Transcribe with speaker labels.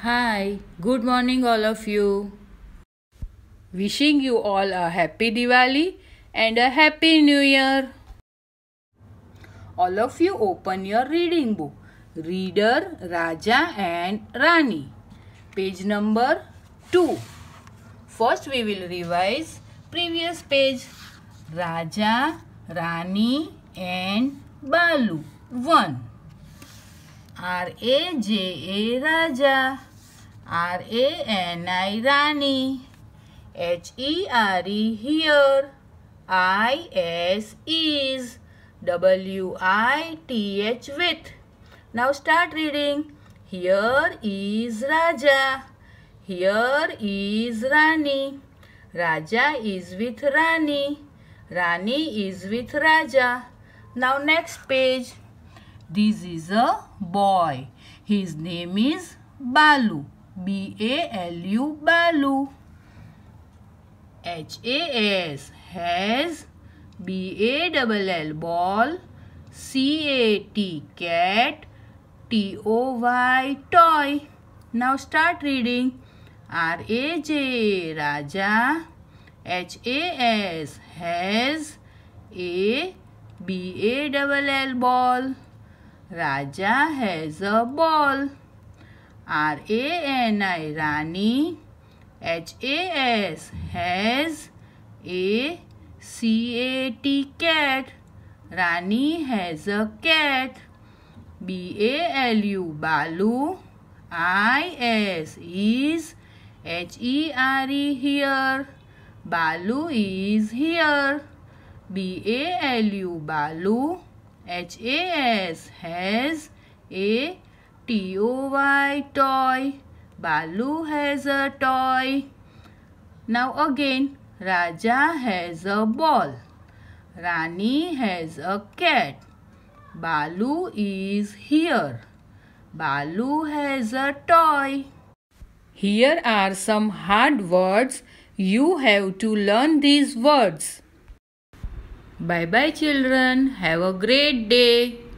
Speaker 1: Hi, good morning, all of you. Wishing you all a happy Diwali and a happy new year. All of you open your reading book. Reader Raja and Rani. Page number 2. First, we will revise previous page. Raja, Rani, and Balu. 1. R A J A Raja. R A N I Rani. H E R E here. I S is. W I T H with. Now start reading. Here is Raja. Here is Rani. Raja is with Rani. Rani is with Raja. Now next page. This is a boy. His name is Balu. B A L U balu. H A S has. B A double L ball. C A T cat. T O Y toy. Now start reading. R A J Raja. H A S has. A B A double L ball. Raja has a ball. R A N I Rani H A S has A C A T cat Rani has a cat B A L U Balu I S is H E R E here Balu is here B A L U Balu H A S has A T-O-Y, toy. Balu has a toy. Now again, Raja has a ball. Rani has a cat. Balu is here. Balu has a toy. Here are some hard words. You have to learn these words. Bye bye children. Have a great day.